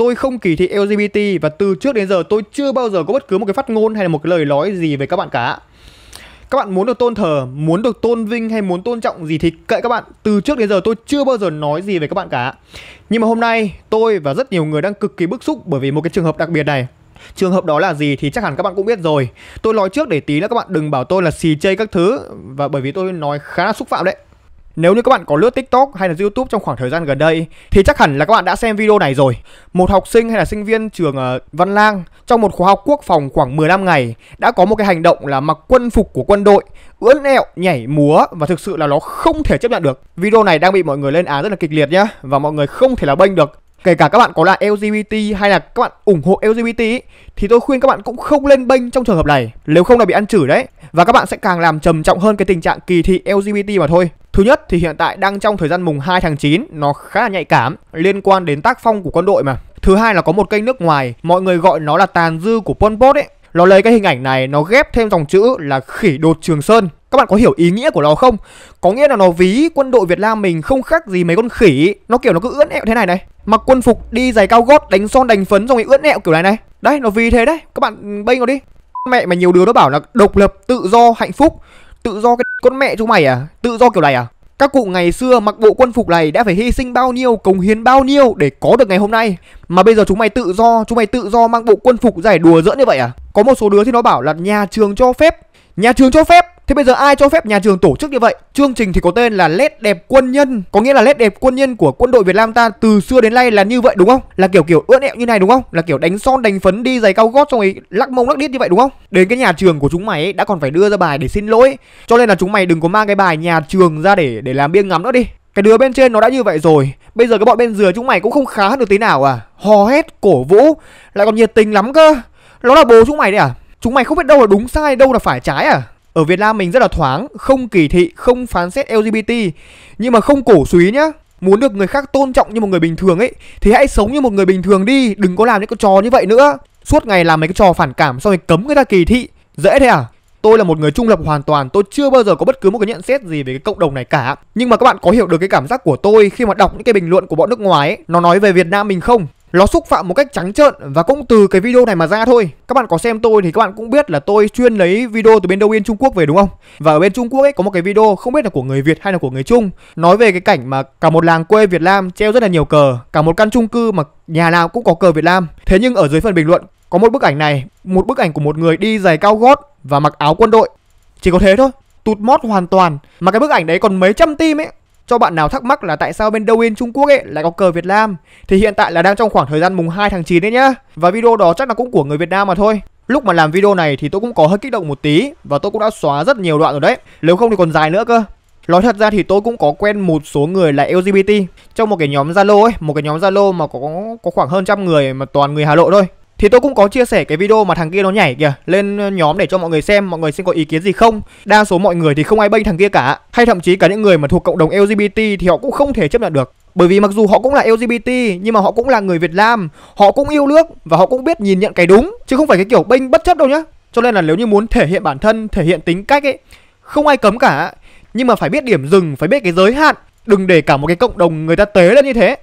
Tôi không kỳ thị LGBT và từ trước đến giờ tôi chưa bao giờ có bất cứ một cái phát ngôn hay là một cái lời nói gì về các bạn cả. Các bạn muốn được tôn thờ, muốn được tôn vinh hay muốn tôn trọng gì thì kệ các bạn. Từ trước đến giờ tôi chưa bao giờ nói gì về các bạn cả. Nhưng mà hôm nay tôi và rất nhiều người đang cực kỳ bức xúc bởi vì một cái trường hợp đặc biệt này. Trường hợp đó là gì thì chắc hẳn các bạn cũng biết rồi. Tôi nói trước để tí nữa các bạn đừng bảo tôi là xì chê các thứ và bởi vì tôi nói khá là xúc phạm đấy. Nếu như các bạn có lướt TikTok hay là YouTube trong khoảng thời gian gần đây thì chắc hẳn là các bạn đã xem video này rồi. Một học sinh hay là sinh viên trường ờ, Văn Lang trong một khóa học quốc phòng khoảng 15 ngày đã có một cái hành động là mặc quân phục của quân đội, ưỡn ẹo, nhảy múa và thực sự là nó không thể chấp nhận được. Video này đang bị mọi người lên án rất là kịch liệt nhá và mọi người không thể là bênh được. Kể cả các bạn có là LGBT hay là các bạn ủng hộ LGBT thì tôi khuyên các bạn cũng không lên bênh trong trường hợp này, nếu không là bị ăn chửi đấy. Và các bạn sẽ càng làm trầm trọng hơn cái tình trạng kỳ thị LGBT mà thôi. Thứ nhất thì hiện tại đang trong thời gian mùng 2 tháng 9 nó khá là nhạy cảm liên quan đến tác phong của quân đội mà. Thứ hai là có một kênh nước ngoài, mọi người gọi nó là tàn dư của Pol Pot ấy. Nó lấy cái hình ảnh này nó ghép thêm dòng chữ là khỉ đột Trường Sơn. Các bạn có hiểu ý nghĩa của nó không? Có nghĩa là nó ví quân đội Việt Nam mình không khác gì mấy con khỉ, nó kiểu nó cứ ướn ẹo thế này này. Mặc quân phục đi giày cao gót, đánh son đánh phấn xong rồi ướn ẹo kiểu này này. Đấy, nó vì thế đấy. Các bạn bênh nó đi. Mẹ mà nhiều đứa nó bảo là độc lập, tự do, hạnh phúc Tự do cái con mẹ chúng mày à? Tự do kiểu này à? Các cụ ngày xưa mặc bộ quân phục này đã phải hy sinh bao nhiêu, cống hiến bao nhiêu để có được ngày hôm nay. Mà bây giờ chúng mày tự do, chúng mày tự do mang bộ quân phục giải đùa dỡ như vậy à? Có một số đứa thì nó bảo là nhà trường cho phép. Nhà trường cho phép Thế bây giờ ai cho phép nhà trường tổ chức như vậy? Chương trình thì có tên là lét đẹp quân nhân, có nghĩa là lét đẹp quân nhân của quân đội Việt Nam ta từ xưa đến nay là như vậy đúng không? Là kiểu kiểu ướn ẹo như này đúng không? Là kiểu đánh son đánh phấn đi giày cao gót xong ấy lắc mông lắc đít như vậy đúng không? Đến cái nhà trường của chúng mày ấy, đã còn phải đưa ra bài để xin lỗi. Cho nên là chúng mày đừng có mang cái bài nhà trường ra để để làm biêng ngắm nữa đi. Cái đứa bên trên nó đã như vậy rồi Bây giờ cái bọn bên dưới chúng mày cũng không khá hơn được tí nào à Hò hét, cổ vũ Lại còn nhiệt tình lắm cơ Nó là bố chúng mày đấy à Chúng mày không biết đâu là đúng sai, đâu là phải trái à ở Việt Nam mình rất là thoáng, không kỳ thị, không phán xét LGBT Nhưng mà không cổ suý nhá Muốn được người khác tôn trọng như một người bình thường ấy Thì hãy sống như một người bình thường đi Đừng có làm những cái trò như vậy nữa Suốt ngày làm mấy cái trò phản cảm xong rồi cấm người ta kỳ thị Dễ thế à Tôi là một người trung lập hoàn toàn, tôi chưa bao giờ có bất cứ một cái nhận xét gì về cái cộng đồng này cả. Nhưng mà các bạn có hiểu được cái cảm giác của tôi khi mà đọc những cái bình luận của bọn nước ngoài ấy, nó nói về Việt Nam mình không? Nó xúc phạm một cách trắng trợn và cũng từ cái video này mà ra thôi. Các bạn có xem tôi thì các bạn cũng biết là tôi chuyên lấy video từ bên Douyin Trung Quốc về đúng không? Và ở bên Trung Quốc ấy có một cái video không biết là của người Việt hay là của người Trung nói về cái cảnh mà cả một làng quê Việt Nam treo rất là nhiều cờ, cả một căn chung cư mà nhà nào cũng có cờ Việt Nam. Thế nhưng ở dưới phần bình luận có một bức ảnh này, một bức ảnh của một người đi giày cao gót và mặc áo quân đội. Chỉ có thế thôi, tụt mót hoàn toàn mà cái bức ảnh đấy còn mấy trăm tim ấy cho bạn nào thắc mắc là tại sao bên Douyin Trung Quốc ấy lại có cờ Việt Nam thì hiện tại là đang trong khoảng thời gian mùng 2 tháng 9 đấy nhá. Và video đó chắc là cũng của người Việt Nam mà thôi. Lúc mà làm video này thì tôi cũng có hơi kích động một tí và tôi cũng đã xóa rất nhiều đoạn rồi đấy. Nếu không thì còn dài nữa cơ. Nói thật ra thì tôi cũng có quen một số người là LGBT trong một cái nhóm Zalo ấy, một cái nhóm Zalo mà có có khoảng hơn trăm người mà toàn người Hà Nội thôi thì tôi cũng có chia sẻ cái video mà thằng kia nó nhảy kìa lên nhóm để cho mọi người xem mọi người xem có ý kiến gì không đa số mọi người thì không ai bênh thằng kia cả hay thậm chí cả những người mà thuộc cộng đồng lgbt thì họ cũng không thể chấp nhận được bởi vì mặc dù họ cũng là LGBT nhưng mà họ cũng là người Việt Nam, họ cũng yêu nước và họ cũng biết nhìn nhận cái đúng chứ không phải cái kiểu bênh bất chấp đâu nhá. Cho nên là nếu như muốn thể hiện bản thân, thể hiện tính cách ấy, không ai cấm cả, nhưng mà phải biết điểm dừng, phải biết cái giới hạn, đừng để cả một cái cộng đồng người ta tế lên như thế.